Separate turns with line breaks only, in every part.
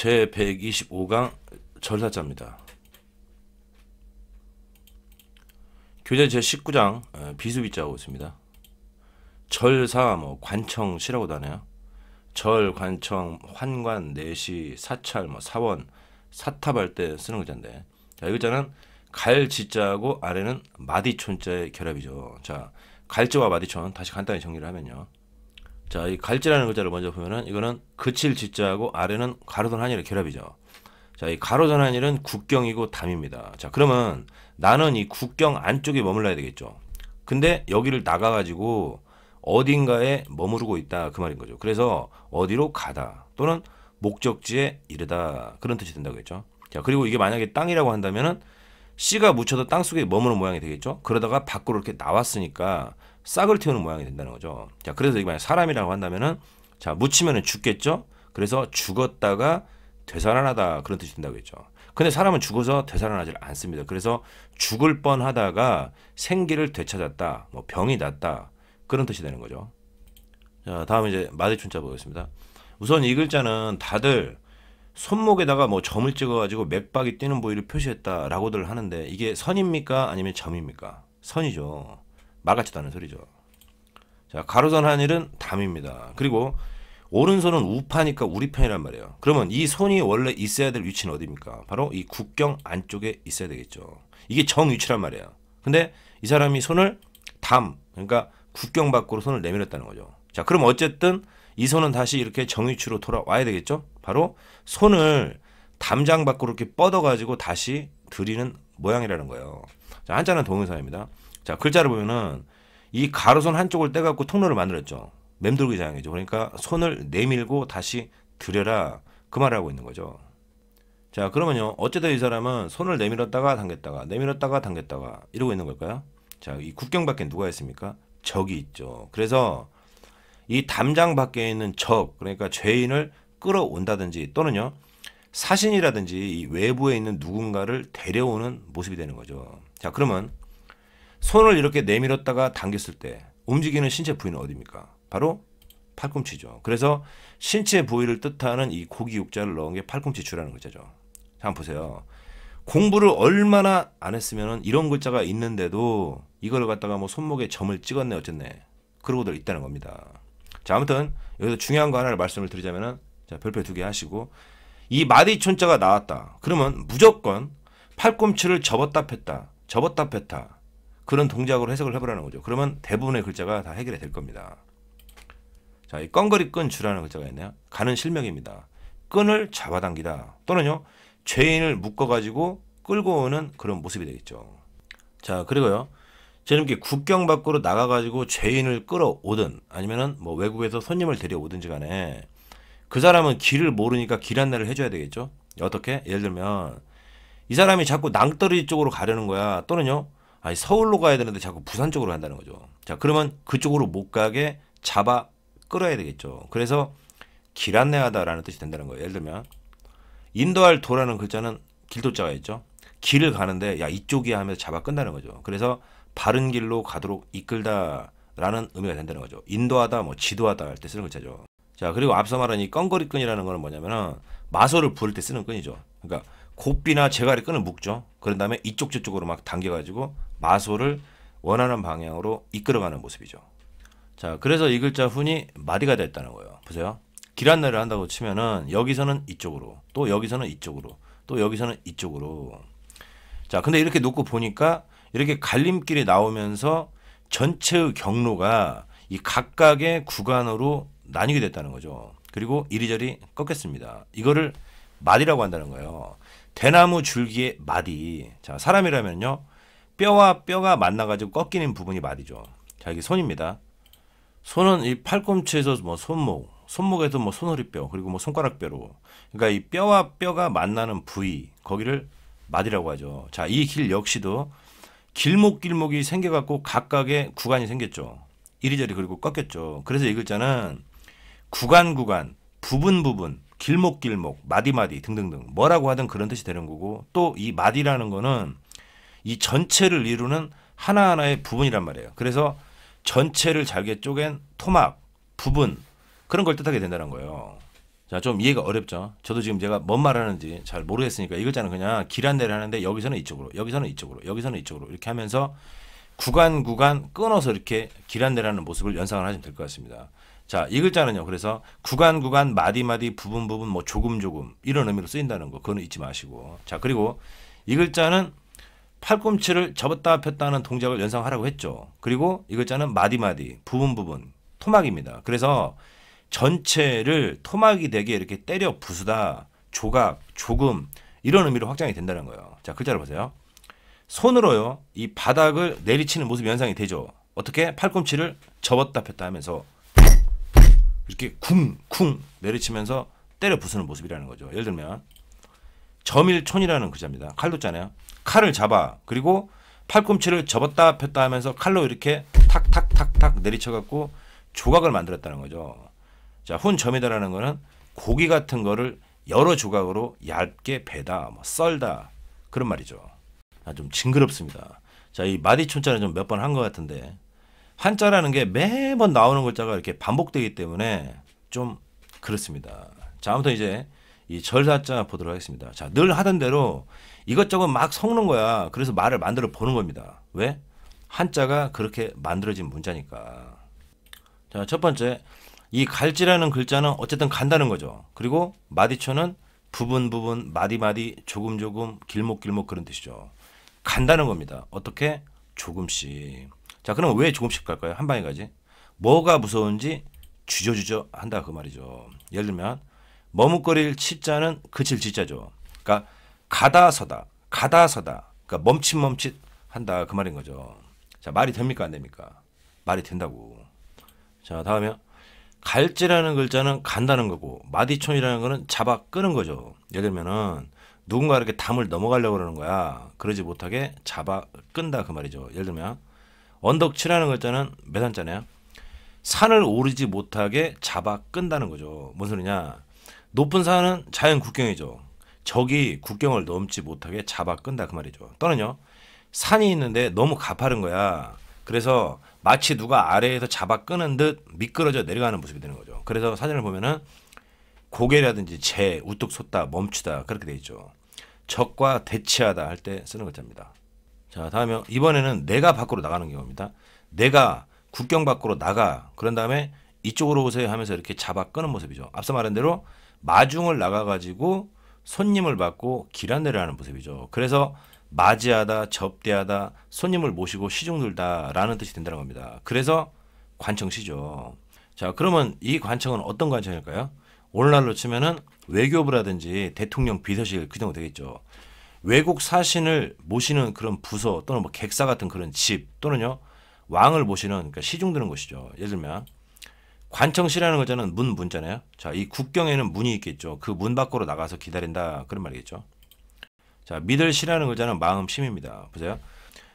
제 125강 전사자입니다. 교재 제 19장 비수비자고 있습니다. 절사 뭐 관청 시라고도 하네요. 절 관청 환관 내시 사찰 뭐 사원 사탑할 때 쓰는 글자인데 자, 이 글자는 갈지자고 아래는 마디촌자의 결합이죠. 자 갈지와 마디촌 다시 간단히 정리를 하면요. 자, 이 갈지라는 글자를 먼저 보면은 이거는 그칠 지자하고 아래는 가로선 한일의 결합이죠. 자, 이 가로선 한일은 국경이고 담입니다. 자, 그러면 나는 이 국경 안쪽에 머물러야 되겠죠. 근데 여기를 나가가지고 어딘가에 머무르고 있다 그 말인 거죠. 그래서 어디로 가다 또는 목적지에 이르다 그런 뜻이 된다고 했죠. 자, 그리고 이게 만약에 땅이라고 한다면은 씨가 묻혀도 땅 속에 머무는 모양이 되겠죠. 그러다가 밖으로 이렇게 나왔으니까 싹을 틔우는 모양이 된다는 거죠. 자, 그래서 이게 만약 사람이라고 한다면은 자, 묻히면은 죽겠죠. 그래서 죽었다가 되살아나다 그런 뜻이 된다고 했죠. 근데 사람은 죽어서 되살아나질 않습니다. 그래서 죽을 뻔하다가 생기를 되찾았다, 뭐 병이 났다 그런 뜻이 되는 거죠. 자, 다음 이제 마디춘자 보겠습니다. 우선 이 글자는 다들 손목에다가 뭐 점을 찍어가지고 맥박이 뛰는 부위를 표시했다라고들 하는데 이게 선입니까 아니면 점입니까? 선이죠. 말같지다는 소리죠. 자, 가로선 한일은 담입니다. 그리고 오른손은 우파니까 우리 편이란 말이에요. 그러면 이 손이 원래 있어야 될 위치는 어디입니까? 바로 이 국경 안쪽에 있어야 되겠죠. 이게 정위치란 말이에요. 근데 이 사람이 손을 담, 그러니까 국경 밖으로 손을 내밀었다는 거죠. 자, 그럼 어쨌든 이 손은 다시 이렇게 정위치로 돌아와야 되겠죠? 바로 손을 담장 밖으로 이렇게 뻗어가지고 다시 들이는 모양이라는 거예요. 자, 한자는 동사입니다 자 글자를 보면은 이 가로선 한쪽을 떼갖고 통로를 만들었죠. 맴돌기 장이죠. 그러니까 손을 내밀고 다시 들여라 그 말을 하고 있는 거죠. 자 그러면요 어쨌든 이 사람은 손을 내밀었다가 당겼다가 내밀었다가 당겼다가 이러고 있는 걸까요? 자이 국경 밖에 누가 있습니까? 적이 있죠. 그래서 이 담장 밖에 있는 적 그러니까 죄인을 끌어온다든지 또는요 사신이라든지 이 외부에 있는 누군가를 데려오는 모습이 되는 거죠. 자 그러면 손을 이렇게 내밀었다가 당겼을 때 움직이는 신체 부위는 어디입니까? 바로 팔꿈치죠. 그래서 신체 부위를 뜻하는 이 고기 육자를 넣은 게 팔꿈치 주라는 글자죠. 한번 보세요. 공부를 얼마나 안 했으면 이런 글자가 있는데도 이걸 갖다가 뭐 손목에 점을 찍었네 어쨌네 그러고들 있다는 겁니다. 자 아무튼 여기서 중요한 거 하나를 말씀을 드리자면은 자 별표 두 개 하시고 이 마디촌자가 나왔다. 그러면 무조건 팔꿈치를 접었다 폈다 접었다 폈다 그런 동작으로 해석을 해보라는 거죠. 그러면 대부분의 글자가 다 해결이 될 겁니다. 자, 이 껌거리 끈주라는 글자가 있네요. 가는 실명입니다. 끈을 잡아당기다 또는요 죄인을 묶어가지고 끌고 오는 그런 모습이 되겠죠. 자 그리고요 저놈게 국경 밖으로 나가가지고 죄인을 끌어오든 아니면은 뭐 외국에서 손님을 데려오든지 간에 그 사람은 길을 모르니까 길 안내를 해줘야 되겠죠. 어떻게? 예를 들면 이 사람이 자꾸 낭떠러지 쪽으로 가려는 거야 또는요 아니 서울로 가야 되는데 자꾸 부산 쪽으로 간다는 거죠. 자 그러면 그쪽으로 못 가게 잡아 끌어야 되겠죠. 그래서 길 안내하다라는 뜻이 된다는 거예요. 예를 들면 인도할 도라는 글자는 길도자가 있죠. 길을 가는데 야 이쪽이야 하면서 잡아 끈다는 거죠. 그래서 바른 길로 가도록 이끌다라는 의미가 된다는 거죠. 인도하다 뭐 지도하다 할 때 쓰는 글자죠. 자 그리고 앞서 말한 이껑거리 끈이라는 거는 뭐냐면은 마소를 부를 때 쓰는 끈이죠. 그러니까 곱삐나 제갈이 끈을 묶죠. 그런 다음에 이쪽 저쪽으로 막 당겨가지고 마소를 원하는 방향으로 이끌어가는 모습이죠. 자, 그래서 이 글자 훈이 마디가 됐다는 거예요. 보세요. 길안내를 한다고 치면은 여기서는 이쪽으로, 또 여기서는 이쪽으로, 또 여기서는 이쪽으로. 자, 근데 이렇게 놓고 보니까 이렇게 갈림길이 나오면서 전체의 경로가 이 각각의 구간으로 나뉘게 됐다는 거죠. 그리고 이리저리 꺾였습니다. 이거를 마디라고 한다는 거예요. 대나무 줄기의 마디. 자, 사람이라면요. 뼈와 뼈가 만나가지고 꺾이는 부분이 마디죠. 자, 이게 손입니다. 손은 이 팔꿈치에서 뭐 손목, 손목에서 뭐 손허리뼈, 그리고 뭐 손가락뼈로. 그러니까 이 뼈와 뼈가 만나는 부위, 거기를 마디라고 하죠. 자, 이 길 역시도 길목길목이 생겨갖고 각각의 구간이 생겼죠. 이리저리 그리고 꺾였죠. 그래서 이 글자는 구간 구간, 부분 부분, 길목길목, 마디마디 등등등 뭐라고 하든 그런 뜻이 되는 거고 또 이 마디라는 거는 이 전체를 이루는 하나하나의 부분이란 말이에요. 그래서 전체를 잘게 쪼갠 토막, 부분 그런 걸 뜻하게 된다는 거예요. 자, 좀 이해가 어렵죠. 저도 지금 제가 뭔 말하는지 잘 모르겠으니까 이 글자는 그냥 길한데를 하는데 여기서는 이쪽으로, 여기서는 이쪽으로, 여기서는 이쪽으로 이렇게 하면서 구간 구간 끊어서 이렇게 길한데라는 모습을 연상을 하시면 될 것 같습니다. 자, 이 글자는요. 그래서 구간 구간 마디 마디 부분 부분 뭐 조금 조금 이런 의미로 쓰인다는 거 그거는 잊지 마시고. 자, 그리고 이 글자는 팔꿈치를 접었다 폈다는 동작을 연상하라고 했죠. 그리고 이 글자는 마디 마디 부분 부분 토막입니다. 그래서 전체를 토막이 되게 이렇게 때려 부수다 조각 조금 이런 의미로 확장이 된다는 거예요. 자, 글자를 보세요. 손으로요. 이 바닥을 내리치는 모습 연상이 되죠. 어떻게 팔꿈치를 접었다 폈다 하면서 이렇게 쿵쿵 내리치면서 때려 부수는 모습이라는 거죠. 예를 들면 점일촌이라는 글자입니다. 칼도 잖아요. 칼을 잡아 그리고 팔꿈치를 접었다 폈다 하면서 칼로 이렇게 탁탁탁탁 내리쳐갖고 조각을 만들었다는 거죠. 자, 훈점이다라는 거는 고기 같은 거를 여러 조각으로 얇게 배다, 뭐 썰다 그런 말이죠. 아, 좀 징그럽습니다. 자, 이 마디촌자는 좀 몇 번 한 것 같은데 한자라는 게 매번 나오는 글자가 이렇게 반복되기 때문에 좀 그렇습니다. 자, 아무튼 이제 이 절사자 보도록 하겠습니다. 자, 늘 하던 대로 이것저것 막 섞는 거야. 그래서 말을 만들어 보는 겁니다. 왜? 한자가 그렇게 만들어진 문자니까. 자, 첫 번째. 이 갈지라는 글자는 어쨌든 간다는 거죠. 그리고 마디초는 부분 부분, 마디마디, 조금 조금, 길목 길목 그런 뜻이죠. 간다는 겁니다. 어떻게? 조금씩. 자, 그럼 왜 조금씩 갈까요? 한 방에 가지. 뭐가 무서운지 주저주저 한다 그 말이죠. 예를 들면 머뭇거릴 치자는 그칠 지자죠. 그러니까 가다 서다, 가다 서다. 그러니까 멈칫멈칫 한다 그 말인 거죠. 자, 말이 됩니까 안 됩니까? 말이 된다고. 자, 다음에 갈지라는 글자는 간다는 거고 마디촌이라는 거는 잡아 끄는 거죠. 예를 들면은 누군가 이렇게 담을 넘어가려고 그러는 거야. 그러지 못하게 잡아 끈다 그 말이죠. 예를 들면 언덕 치라는 글자는 아요 매산자네요. 산을 오르지 못하게 잡아 끈다는 거죠. 무슨 소리냐? 높은 산은 자연 국경이죠. 적이 국경을 넘지 못하게 잡아 끈다 그 말이죠. 또는요. 산이 있는데 너무 가파른 거야. 그래서 마치 누가 아래에서 잡아 끄는 듯 미끄러져 내려가는 모습이 되는 거죠. 그래서 사진을 보면은 고개라든지 재, 우뚝 솟다, 멈추다 그렇게 돼 있죠. 적과 대치하다 할 때 쓰는 글자입니다. 자, 다음에 이번에는 내가 밖으로 나가는 경우입니다. 내가 국경 밖으로 나가. 그런 다음에 이쪽으로 오세요 하면서 이렇게 잡아 끄는 모습이죠. 앞서 말한 대로 마중을 나가가지고 손님을 받고 길 안내를 하는 모습이죠. 그래서 맞이하다, 접대하다, 손님을 모시고 시중 들다라는 뜻이 된다는 겁니다. 그래서 관청시죠. 자, 그러면 이 관청은 어떤 관청일까요? 오늘날로 치면은 외교부라든지 대통령 비서실 그 정도 되겠죠. 외국 사신을 모시는 그런 부서 또는 뭐 객사 같은 그런 집 또는요 왕을 모시는 그러니까 시중 드는 것이죠 예를 들면 관청시라는 거자는 문 문잖아요. 자, 이 국경에는 문이 있겠죠. 그 문 밖으로 나가서 기다린다 그런 말이겠죠. 자, 믿을시라는 거자는 마음 심입니다. 보세요.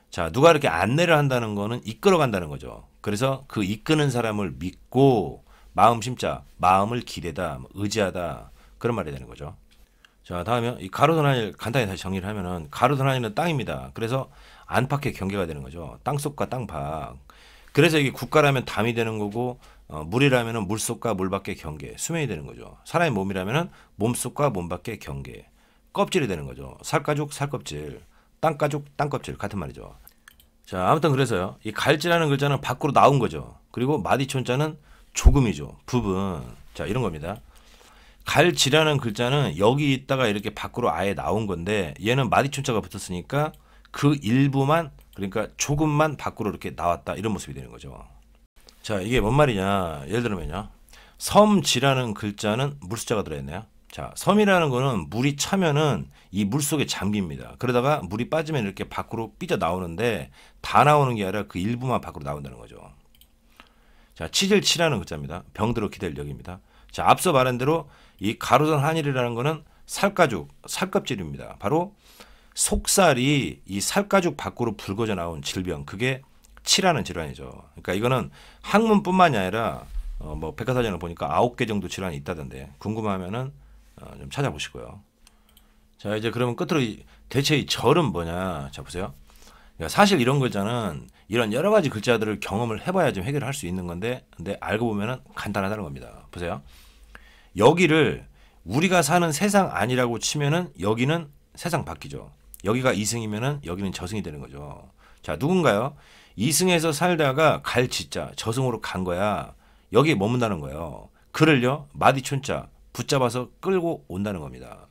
자, 누가 이렇게 안내를 한다는 거는 이끌어 간다는 거죠. 그래서 그 이끄는 사람을 믿고 마음 심자, 마음을 기대다, 뭐 의지하다 그런 말이 되는 거죠. 자 다음에 이 가로선라인을 간단히 다시 정리를 하면은 가로선라인은 땅입니다. 그래서 안팎의 경계가 되는 거죠. 땅속과 땅밖. 그래서 이게 국가라면 담이 되는 거고 어, 물이라면은 물속과 물밖의 경계, 수면이 되는 거죠. 사람의 몸이라면은 몸속과 몸밖의 경계, 껍질이 되는 거죠. 살가죽, 살껍질, 땅가죽, 땅껍질 같은 말이죠. 자 아무튼 그래서요. 이 갈지라는 글자는 밖으로 나온 거죠. 그리고 마디촌자는 조금이죠. 부분. 자 이런 겁니다. 갈지라는 글자는 여기 있다가 이렇게 밖으로 아예 나온 건데 얘는 마디춤자가 붙었으니까 그 일부만 그러니까 조금만 밖으로 이렇게 나왔다 이런 모습이 되는 거죠. 자 이게 뭔 말이냐 예를 들면요 섬지라는 글자는 물수자가 들어있네요. 자 섬이라는 거는 물이 차면은 이물 속에 잠깁니다. 그러다가 물이 빠지면 이렇게 밖으로 삐져 나오는데 다 나오는 게 아니라 그 일부만 밖으로 나온다는 거죠. 자 치질치라는 글자입니다. 병들어 기댈 역입니다. 자 앞서 말한 대로 이 가로선 한일이라는 거는 살가죽, 살껍질입니다. 바로 속살이 이 살가죽 밖으로 붉어져 나온 질병, 그게 치라는 질환이죠. 그러니까 이거는 항문뿐만이 아니라 어뭐 백과사전을 보니까 아홉 개 정도 질환이 있다던데 궁금하면은 어좀 찾아보시고요. 자 이제 그러면 끝으로 이, 대체 이 절은 뭐냐? 자 보세요. 그러니까 사실 이런 글자는 이런 여러 가지 글자들을 경험을 해봐야 좀 해결할 수 있는 건데 근데 알고 보면은 간단하다는 겁니다. 보세요. 여기를 우리가 사는 세상 아니라고 치면은 여기는 세상 바뀌죠. 여기가 이승이면은 여기는 저승이 되는 거죠. 자, 누군가요? 이승에서 살다가 갈 지자 저승으로 간 거야. 여기에 머문다는 거예요. 그를요 마디촌자 붙잡아서 끌고 온다는 겁니다.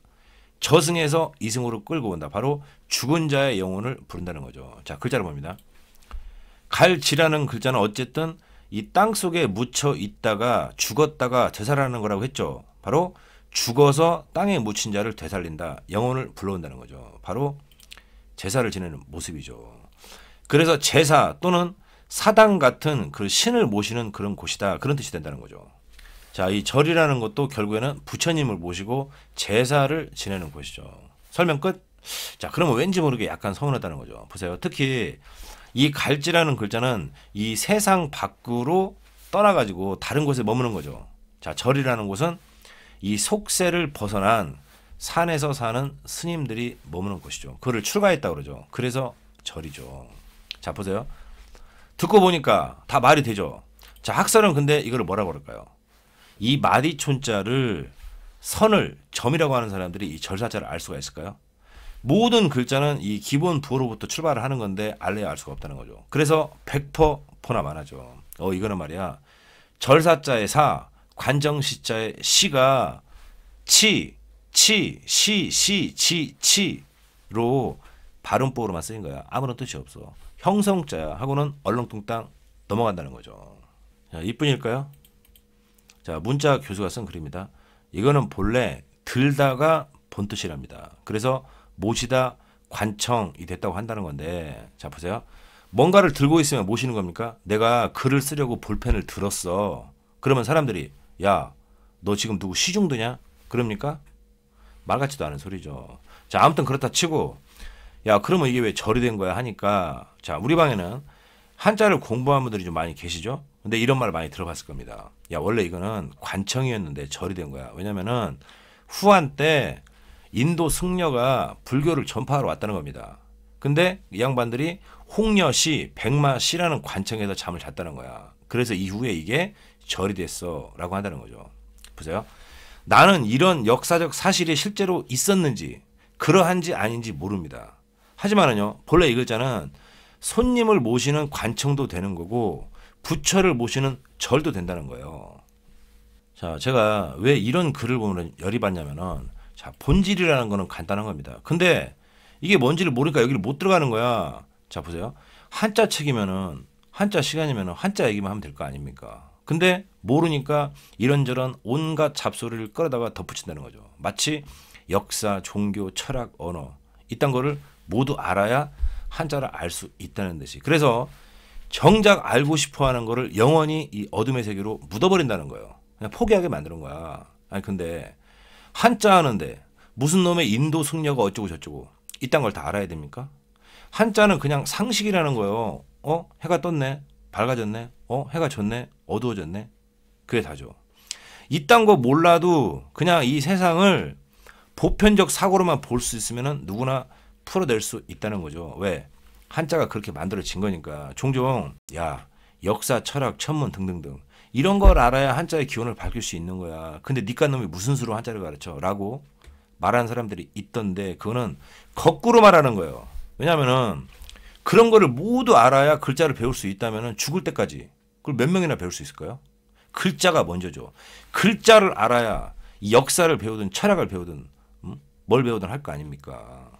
저승에서 이승으로 끌고 온다. 바로 죽은 자의 영혼을 부른다는 거죠. 자, 글자를 봅니다. 갈지라는 글자는 어쨌든 이땅 속에 묻혀 있다가 죽었다가 되살아나는 거라고 했죠. 바로 죽어서 땅에 묻힌 자를 되살린다. 영혼을 불러온다는 거죠. 바로 제사를 지내는 모습이죠. 그래서 제사 또는 사당 같은 그 신을 모시는 그런 곳이다. 그런 뜻이 된다는 거죠. 자, 이 절이라는 것도 결국에는 부처님을 모시고 제사를 지내는 곳이죠. 설명 끝. 자, 그러면 왠지 모르게 약간 서운하다는 거죠. 보세요. 특히 이 갈지라는 글자는 이 세상 밖으로 떠나가지고 다른 곳에 머무는 거죠. 자, 절이라는 곳은 이 속세를 벗어난 산에서 사는 스님들이 머무는 곳이죠. 그를 출가했다 고 그러죠. 그래서 절이죠. 자, 보세요. 듣고 보니까 다 말이 되죠. 자, 학설은 근데 이걸 뭐라고 그럴까요? 이 마디촌자를 선을 점이라고 하는 사람들이 이 절사자를 알 수가 있을까요? 모든 글자는 이 기본 부호로부터 출발을 하는 건데 알래야 알 수가 없다는 거죠. 그래서 백퍼 포나안 하죠. 어 이거는 말이야 절사자의 사 관정시자의 시가 치, 치, 시, 시, 치, 치로 발음법으로만 쓰인 거야. 아무런 뜻이 없어. 형성자 하고는 얼렁뚱땅 넘어간다는 거죠. 자, 이뿐일까요? 자, 문자 교수가 쓴 글입니다. 이거는 본래 들다가 본뜻이랍니다. 그래서 모시다 관청이 됐다고 한다는 건데 자 보세요. 뭔가를 들고 있으면 모시는 겁니까? 내가 글을 쓰려고 볼펜을 들었어. 그러면 사람들이 야 너 지금 누구 시중도냐? 그럽니까? 말 같지도 않은 소리죠. 자 아무튼 그렇다 치고 야 그러면 이게 왜 절이 된 거야 하니까 자 우리 방에는 한자를 공부한 분들이 좀 많이 계시죠? 근데 이런 말을 많이 들어봤을 겁니다. 야 원래 이거는 관청이었는데 절이 된 거야. 왜냐면은 후한 때 인도 승려가 불교를 전파하러 왔다는 겁니다. 근데 이 양반들이 홍녀시 백마시라는 관청에서 잠을 잤다는 거야. 그래서 이후에 이게 절이 됐어라고 한다는 거죠. 보세요. 나는 이런 역사적 사실이 실제로 있었는지 그러한지 아닌지 모릅니다. 하지만은요. 본래 이글자는 손님을 모시는 관청도 되는 거고 부처를 모시는 절도 된다는 거예요. 자, 제가 왜 이런 글을 보면 열이 받냐면은 자, 본질이라는 거는 간단한 겁니다. 근데 이게 뭔지를 모르니까 여기를 못 들어가는 거야. 자, 보세요. 한자 책이면은 한자 시간이면은 한자 얘기만 하면 될 거 아닙니까? 근데 모르니까 이런저런 온갖 잡소리를 끌어다가 덧붙인다는 거죠. 마치 역사, 종교, 철학, 언어 이딴 거를 모두 알아야 한자를 알 수 있다는 듯이. 그래서 정작 알고 싶어 하는 거를 영원히 이 어둠의 세계로 묻어버린다는 거예요. 그냥 포기하게 만드는 거야. 아니 근데 한자 하는데 무슨 놈의 인도 승려가 어쩌고 저쩌고 이딴 걸 다 알아야 됩니까? 한자는 그냥 상식이라는 거예요. 어? 해가 떴네. 밝아졌네. 어? 해가 졌네. 어두워졌네. 그게 다죠. 이딴 거 몰라도 그냥 이 세상을 보편적 사고로만 볼 수 있으면 누구나 풀어낼 수 있다는 거죠. 왜? 한자가 그렇게 만들어진 거니까. 종종 야 역사, 철학, 천문 등등등 이런 걸 알아야 한자의 기원을 밝힐 수 있는 거야. 근데 니깐 놈이 무슨 수로 한자를 가르쳐? 라고 말하는 사람들이 있던데 그거는 거꾸로 말하는 거예요. 왜냐면은 그런 거를 모두 알아야 글자를 배울 수 있다면은 죽을 때까지 그걸 몇 명이나 배울 수 있을까요? 글자가 먼저죠. 글자를 알아야 역사를 배우든 철학을 배우든 음? 뭘 배우든 할 거 아닙니까?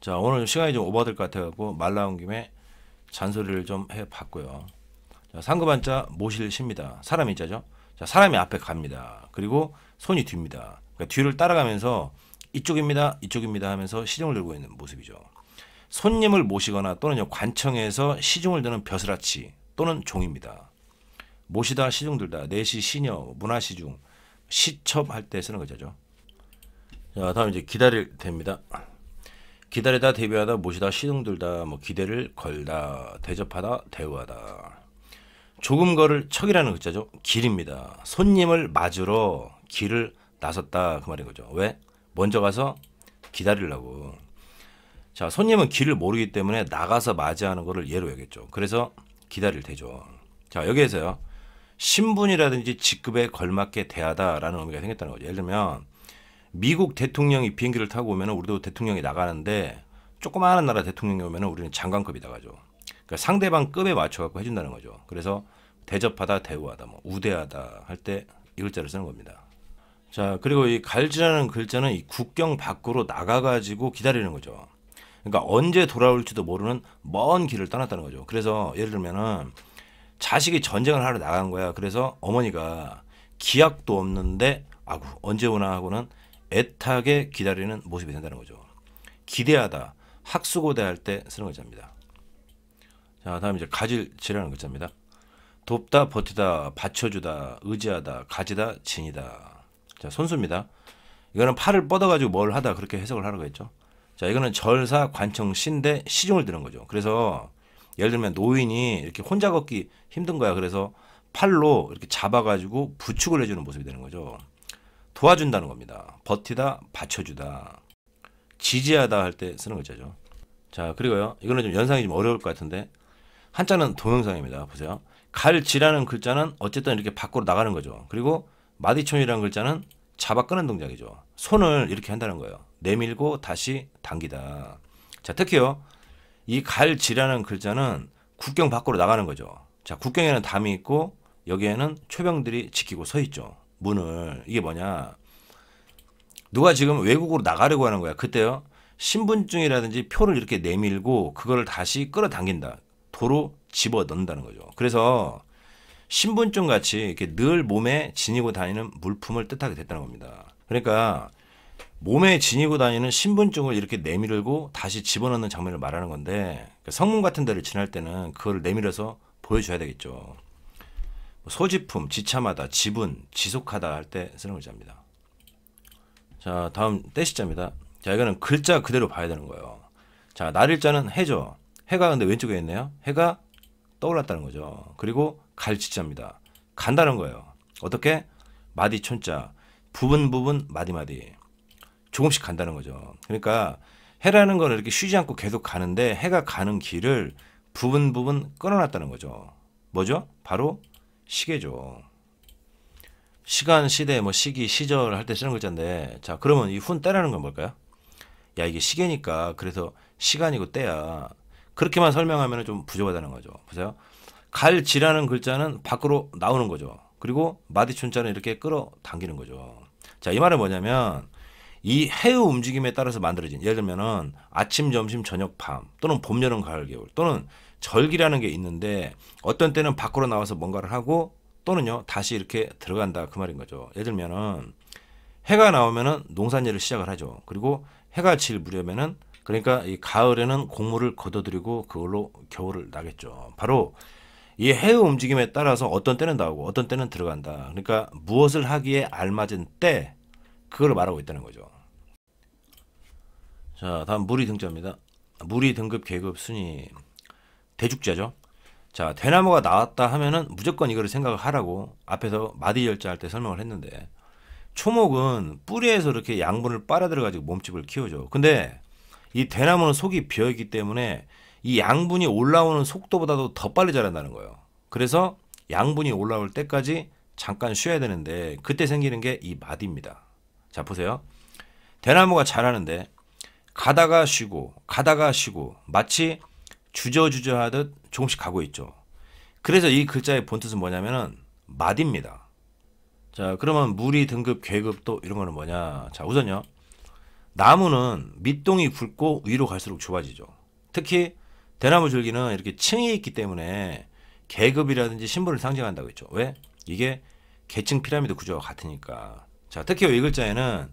자 오늘 시간이 좀 오버될 것 같아갖고 말 나온 김에 잔소리를 좀 해봤고요. 상급한자 모실 십니다. 사람 이자죠. 자, 사람이 앞에 갑니다. 그리고 손이 뒤입니다. 그러니까 뒤를 따라가면서 이쪽입니다. 이쪽입니다 하면서 시중을 들고 있는 모습이죠. 손님을 모시거나 또는 관청에서 시중을 드는 벼슬아치 또는 종입니다. 모시다 시중 들다 내시 시녀 문화시중 시첩할 때 쓰는 거죠. 자 다음 이제 기다릴 됩니다. 기다리다 대비하다 모시다 시중 들다 뭐 기대를 걸다 대접하다 대우하다 조금 거를 척이라는 글자죠. 그 길입니다. 손님을 맞으러 길을 나섰다 그 말인 거죠. 왜? 먼저 가서 기다리려고. 자, 손님은 길을 모르기 때문에 나가서 맞이하는 거를 예로 여겠죠 그래서 기다릴 테죠. 자, 여기에서요. 신분이라든지 직급에 걸맞게 대하다라는 의미가 생겼다는 거죠. 예를 들면 미국 대통령이 비행기를 타고 오면 우리도 대통령이 나가는데 조그마한 나라 대통령이 오면 우리는 장관급이 나가죠. 그러니까 상대방 급에 맞춰 갖고 해준다는 거죠. 그래서 대접하다, 대우하다, 뭐 우대하다 할 때 이 글자를 쓰는 겁니다. 자 그리고 이 갈지라는 글자는 이 국경 밖으로 나가가지고 기다리는 거죠. 그러니까 언제 돌아올지도 모르는 먼 길을 떠났다는 거죠. 그래서 예를 들면은 자식이 전쟁을 하러 나간 거야. 그래서 어머니가 기약도 없는데 아구 언제 오나 하고는 애타게 기다리는 모습이 된다는 거죠. 기대하다, 학수고대할 때 쓰는 글자입니다. 아, 다음 이제 가질지라는 글자입니다. 돕다, 버티다, 받쳐주다, 의지하다, 가지다, 진이다. 자, 손수입니다. 이거는 팔을 뻗어가지고 뭘 하다 그렇게 해석을 하는 거겠죠. 자, 이거는 절사, 관청, 신대, 시중을 드는 거죠. 그래서 예를 들면 노인이 이렇게 혼자 걷기 힘든 거야. 그래서 팔로 이렇게 잡아가지고 부축을 해주는 모습이 되는 거죠. 도와준다는 겁니다. 버티다, 받쳐주다. 지지하다 할 때 쓰는 글자죠. 자, 그리고요. 이거는 좀 연상이 좀 어려울 것 같은데 한자는 동영상입니다. 보세요. 갈지라는 글자는 어쨌든 이렇게 밖으로 나가는 거죠. 그리고 마디촌이라는 글자는 잡아 끄는 동작이죠. 손을 이렇게 한다는 거예요. 내밀고 다시 당기다. 자, 특히요. 이 갈지라는 글자는 국경 밖으로 나가는 거죠. 자, 국경에는 담이 있고 여기에는 초병들이 지키고 서 있죠. 문을. 이게 뭐냐? 누가 지금 외국으로 나가려고 하는 거야. 그때요. 신분증이라든지 표를 이렇게 내밀고 그거를 다시 끌어당긴다. 도로 집어넣는다는 거죠. 그래서 신분증 같이 이렇게 늘 몸에 지니고 다니는 물품을 뜻하게 됐다는 겁니다. 그러니까 몸에 지니고 다니는 신분증을 이렇게 내밀고 다시 집어넣는 장면을 말하는 건데 그러니까 성문 같은 데를 지날 때는 그걸 내밀어서 보여줘야 되겠죠. 뭐 소지품, 지참하다, 지분, 지속하다 할 때 쓰는 글자입니다. 자 다음 떼시자입니다. 자 이거는 글자 그대로 봐야 되는 거예요. 자 날일자는 해죠. 해가 근데 왼쪽에 있네요. 해가 떠올랐다는 거죠. 그리고 갈치자입니다. 간다는 거예요. 어떻게? 마디 촌자. 부분 부분 마디 마디. 조금씩 간다는 거죠. 그러니까 해라는 건 이렇게 쉬지 않고 계속 가는데 해가 가는 길을 부분 부분 끊어놨다는 거죠. 뭐죠? 바로 시계죠. 시간, 시대, 뭐 시기, 시절 할 때 쓰는 글자인데 자 그러면 이 훈 때라는 건 뭘까요? 야 이게 시계니까 그래서 시간이고 때야 그렇게만 설명하면 좀 부족하다는 거죠. 보세요. 갈지라는 글자는 밖으로 나오는 거죠. 그리고 마디춘자는 이렇게 끌어당기는 거죠. 자, 이 말은 뭐냐면 이 해의 움직임에 따라서 만들어진 예를 들면은 아침, 점심, 저녁, 밤 또는 봄, 여름, 가을, 겨울 또는 절기라는 게 있는데 어떤 때는 밖으로 나와서 뭔가를 하고 또는요 다시 이렇게 들어간다 그 말인 거죠. 예를 들면은 해가 나오면은 농산일을 시작을 하죠. 그리고 해가 질 무렵에는 그러니까 이 가을에는 곡물을 걷어들이고 그걸로 겨울을 나겠죠. 바로 이 해의 움직임에 따라서 어떤 때는 나오고 어떤 때는 들어간다. 그러니까 무엇을 하기에 알맞은 때 그걸 말하고 있다는 거죠. 자, 다음 물이 등자입니다. 물이 등급 계급 순위 대죽자죠. 자, 대나무가 나왔다 하면은 무조건 이거를 생각을 하라고 앞에서 마디 열자 할 때 설명을 했는데 초목은 뿌리에서 이렇게 양분을 빨아들여 가지고 몸집을 키우죠. 근데 이 대나무는 속이 비어 있기 때문에 이 양분이 올라오는 속도보다도 더 빨리 자란다는 거예요. 그래서 양분이 올라올 때까지 잠깐 쉬어야 되는데 그때 생기는 게 이 마디입니다. 자 보세요. 대나무가 자라는데 가다가 쉬고 가다가 쉬고 마치 주저주저 하듯 조금씩 가고 있죠. 그래서 이 글자의 본뜻은 뭐냐면은 마디입니다. 자 그러면 무리 등급 계급도 이런 거는 뭐냐? 자 우선요. 나무는 밑동이 굵고 위로 갈수록 좁아지죠. 특히 대나무 줄기는 이렇게 층이 있기 때문에 계급이라든지 신분을 상징한다고 했죠. 왜? 이게 계층 피라미드 구조와 같으니까. 자, 특히 이 글자에는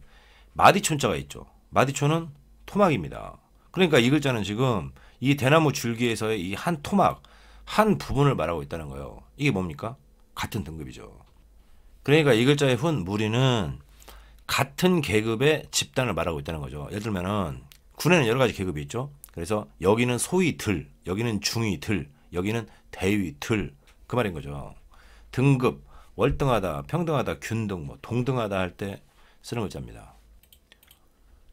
마디촌자가 있죠. 마디촌은 토막입니다. 그러니까 이 글자는 지금 이 대나무 줄기에서의 이 한 토막, 한 부분을 말하고 있다는 거예요. 이게 뭡니까? 같은 등급이죠. 그러니까 이 글자의 훈, 무리는 같은 계급의 집단을 말하고 있다는 거죠. 예를 들면은 군에는 여러 가지 계급이 있죠. 그래서 여기는 소위들, 여기는 중위들, 여기는 대위들 그 말인 거죠. 등급, 월등하다, 평등하다, 균등, 뭐 동등하다 할 때 쓰는 글자입니다.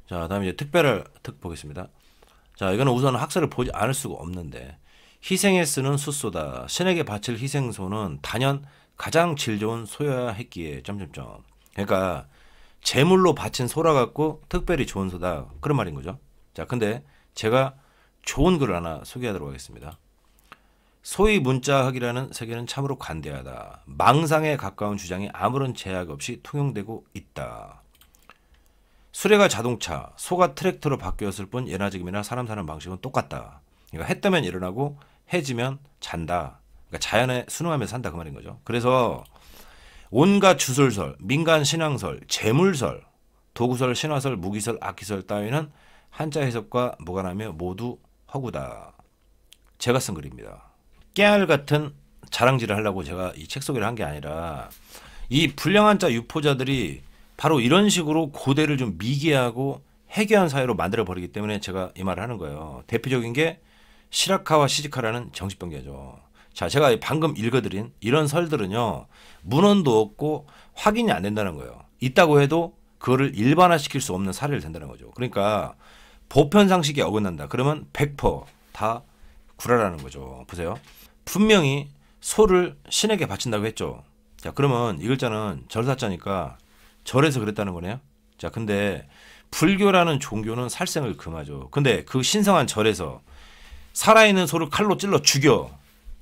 자, 다음에 이제 특별을 특 보겠습니다. 자, 이거는 우선 학설을 보지 않을 수가 없는데 희생에 쓰는 숫소다. 신에게 바칠 희생소는 단연 가장 질 좋은 소여야 했기에 점점점. 그러니까 제물로 바친 소라 같고 특별히 좋은 소다 그런 말인 거죠. 자, 근데 제가 좋은 글을 하나 소개하도록 하겠습니다. 소위 문자학이라는 세계는 참으로 관대하다. 망상에 가까운 주장이 아무런 제약 없이 통용되고 있다. 수레가 자동차, 소가 트랙터로 바뀌었을 뿐 예나 지금이나 사람 사는 방식은 똑같다. 그러니까 해 뜨면 일어나고 해지면 잔다. 그러니까 자연에 순응하면서 산다 그 말인 거죠. 그래서 온갖 주술설, 민간 신앙설, 재물설, 도구설, 신화설, 무기설, 악기설 따위는 한자 해석과 무관하며 모두 허구다. 제가 쓴 글입니다. 깨알 같은 자랑질을 하려고 제가 이 책 소개를 한 게 아니라 이 불량한 자 유포자들이 바로 이런 식으로 고대를 좀 미개하고 해괴한 사회로 만들어 버리기 때문에 제가 이 말을 하는 거예요. 대표적인 게 시라카와 시지카라는 정신병자죠. 자, 제가 방금 읽어드린 이런 설들은요, 문헌도 없고 확인이 안 된다는 거예요. 있다고 해도 그거를 일반화시킬 수 없는 사례를 된다는 거죠. 그러니까 보편 상식에 어긋난다. 그러면 100%다 구라라는 거죠. 보세요. 분명히 소를 신에게 바친다고 했죠. 자, 그러면 이 글자는 절사자니까 절에서 그랬다는 거네요. 자, 근데 불교라는 종교는 살생을 금하죠. 근데 그 신성한 절에서 살아있는 소를 칼로 찔러 죽여.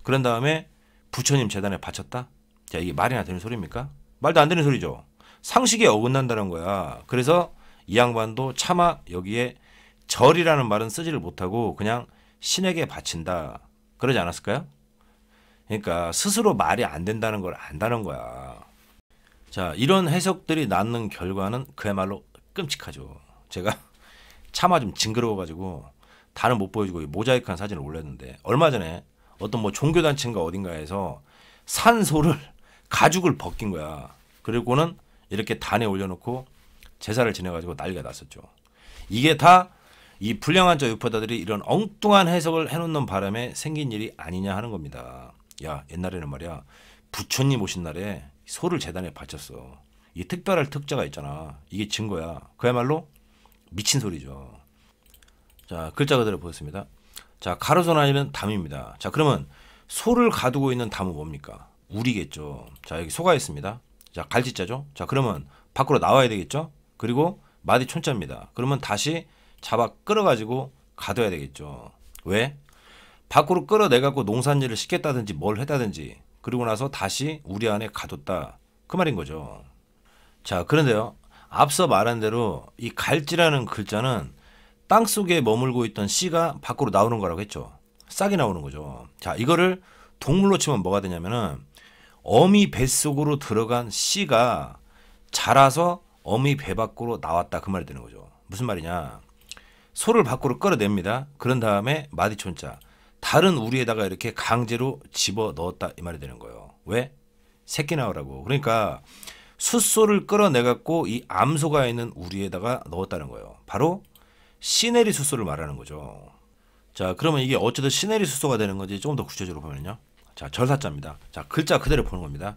그런 다음에 부처님 재단에 바쳤다? 자, 이게 말이나 되는 소리입니까? 말도 안 되는 소리죠. 상식에 어긋난다는 거야. 그래서 이 양반도 차마 여기에 절이라는 말은 쓰지를 못하고 그냥 신에게 바친다. 그러지 않았을까요? 그러니까 스스로 말이 안 된다는 걸 안다는 거야. 자, 이런 해석들이 낳는 결과는 그야말로 끔찍하죠. 제가 차마 좀 징그러워가지고 다는 못 보여주고 모자이크한 사진을 올렸는데 얼마 전에 어떤 뭐 종교단체인가 어딘가에서 산 소를 가죽을 벗긴 거야. 그리고는 이렇게 단에 올려놓고 제사를 지내가지고 난리가 났었죠. 이게 다 이 불량한 저유포자들이 이런 엉뚱한 해석을 해놓는 바람에 생긴 일이 아니냐 하는 겁니다. 야 옛날에는 말이야 부처님 오신 날에 소를 재단에 바쳤어. 이 특별할 특자가 있잖아. 이게 증거야. 그야말로 미친 소리죠. 자 글자 그대로 보겠습니다. 자, 가로선 아니면 담입니다. 자, 그러면 소를 가두고 있는 담은 뭡니까? 우리겠죠. 자, 여기 소가 있습니다. 자, 갈지자죠. 자, 그러면 밖으로 나와야 되겠죠. 그리고 마디 촌자입니다. 그러면 다시 잡아 끌어가지고 가둬야 되겠죠. 왜? 밖으로 끌어내갖고 농산일을 시켰다든지 뭘 했다든지 그리고 나서 다시 우리 안에 가뒀다. 그 말인 거죠. 자, 그런데요. 앞서 말한 대로 이 갈지라는 글자는 땅 속에 머물고 있던 씨가 밖으로 나오는 거라고 했죠. 싹이 나오는 거죠. 자, 이거를 동물로 치면 뭐가 되냐면은 어미 뱃속으로 들어간 씨가 자라서 어미 배 밖으로 나왔다 그 말이 되는 거죠. 무슨 말이냐? 소를 밖으로 끌어냅니다. 그런 다음에 마디촌자 다른 우리에다가 이렇게 강제로 집어 넣었다 이 말이 되는 거예요. 왜? 새끼 나오라고. 그러니까 숫소를 끌어내 갖고 이 암소가 있는 우리에다가 넣었다는 거예요. 바로 시네리 수소를 말하는 거죠. 자, 그러면 이게 어쨌든 시네리 수소가 되는 건지 조금 더 구체적으로 보면요. 자, 절사자입니다. 자, 글자 그대로 보는 겁니다.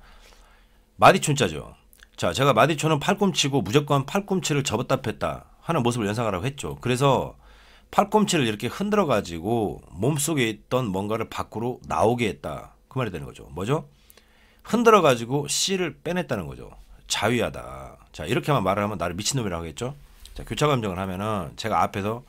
마디춘자죠. 자, 제가 마디춘은 팔꿈치고 무조건 팔꿈치를 접었다 폈다 하는 모습을 연상하라고 했죠. 그래서 팔꿈치를 이렇게 흔들어 가지고 몸속에 있던 뭔가를 밖으로 나오게 했다. 그 말이 되는 거죠. 뭐죠? 흔들어 가지고 씨를 빼냈다는 거죠. 자위하다. 자, 이렇게만 말을 하면 나를 미친놈이라고 하겠죠? 자, 교차 감정을 하면은 제가 앞에서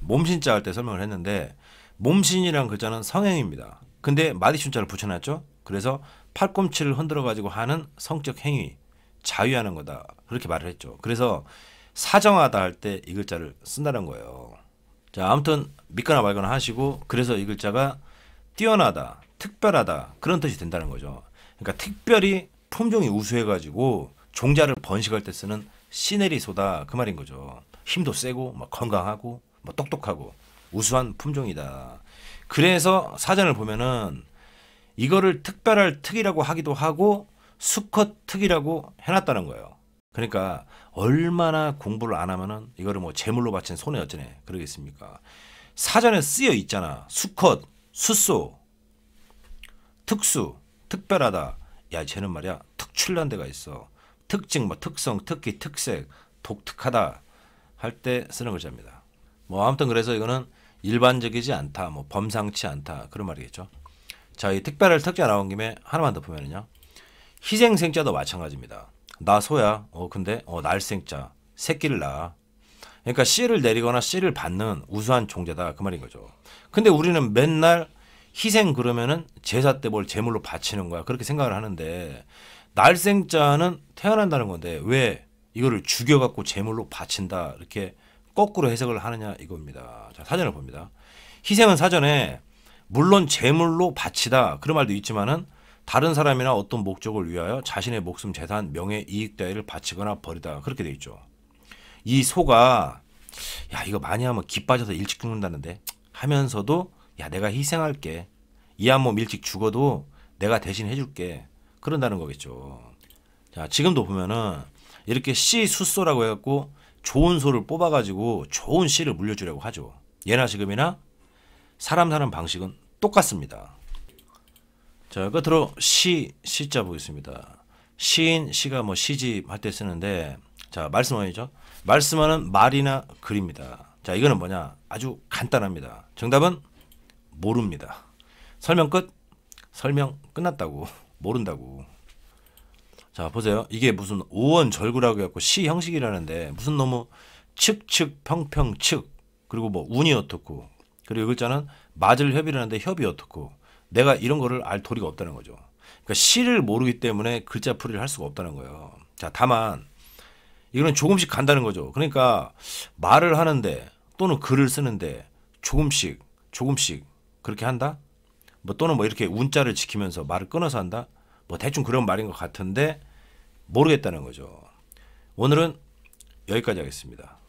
몸신자 할 때 설명을 했는데 몸신이란 글자는 성행입니다 근데 마디순자를 붙여놨죠. 그래서 팔꿈치를 흔들어 가지고 하는 성적 행위, 자유하는 거다. 그렇게 말을 했죠. 그래서 사정하다 할 때 이 글자를 쓴다는 거예요. 자, 아무튼 믿거나 말거나 하시고 그래서 이 글자가 뛰어나다, 특별하다 그런 뜻이 된다는 거죠. 그러니까 특별히 품종이 우수해가지고 종자를 번식할 때 쓰는 시내리 소다 그 말인 거죠. 힘도 세고 막 뭐 건강하고 막 뭐 똑똑하고 우수한 품종이다. 그래서 사전을 보면은 이거를 특별할 특이라고 하기도 하고 수컷 특이라고 해놨다는 거예요. 그러니까 얼마나 공부를 안 하면은 이거를 뭐재물로 바친 손해 어쩌네 그러겠습니까? 사전에 쓰여 있잖아. 수컷, 수소, 특수, 특별하다. 야 쟤는 말이야 특출난 데가 있어. 특징, 뭐 특성, 특기, 특색, 독특하다 할 때 쓰는 글자입니다. 뭐 아무튼 그래서 이거는 일반적이지 않다, 뭐 범상치 않다 그런 말이겠죠. 자, 이 특별할 특자 나온 김에 하나만 더 보면은요. 희생생자도 마찬가지입니다. 나 소야. 어 근데 어 날생자 새끼를 낳아. 그러니까 씨를 내리거나 씨를 받는 우수한 종자다 그 말인 거죠. 근데 우리는 맨날 희생 그러면은 제사 때 뭘 제물로 바치는 거야 그렇게 생각을 하는데 날생자는 태어난다는 건데 왜 이거를 죽여갖고 제물로 바친다 이렇게 거꾸로 해석을 하느냐 이겁니다. 자 사전을 봅니다. 희생은 사전에 물론 제물로 바치다 그런 말도 있지만은 다른 사람이나 어떤 목적을 위하여 자신의 목숨, 재산, 명예, 이익 따위를 바치거나 버리다 그렇게 돼 있죠. 이 소가 야 이거 많이 하면 기 빠져서 일찍 죽는다는데 하면서도 야 내가 희생할게 이한몸 일찍 죽어도 내가 대신 해줄게 그런다는 거겠죠. 자, 지금도 보면은 이렇게 씨 숫소라고 해갖고 좋은 소를 뽑아가지고 좋은 씨를 물려주려고 하죠. 예나 지금이나 사람 사는 방식은 똑같습니다. 자, 끝으로 시, 시자 보겠습니다. 시인, 시가 뭐 시집 할 때 쓰는데, 자, 말씀원이죠. 말씀하는 말이나 글입니다. 자, 이거는 뭐냐? 아주 간단합니다. 정답은 모릅니다. 설명 끝? 설명 끝났다고. 모른다고. 자 보세요. 이게 무슨 오원 절구라고 해갖고 시 형식이라는데 무슨 너무 측측 평평 측 그리고 뭐 운이 어떻고 그리고 글자는 맞을 협이라는데 협의 어떻고 내가 이런 거를 알 도리가 없다는 거죠. 그러니까 시를 모르기 때문에 글자풀이를 할 수가 없다는 거예요. 자 다만 이거는 조금씩 간다는 거죠. 그러니까 말을 하는데 또는 글을 쓰는데 조금씩 조금씩 그렇게 한다? 뭐 또는 뭐 이렇게 운자를 지키면서 말을 끊어서 한다 뭐 대충 그런 말인 것 같은데 모르겠다는 거죠 오늘은 여기까지 하겠습니다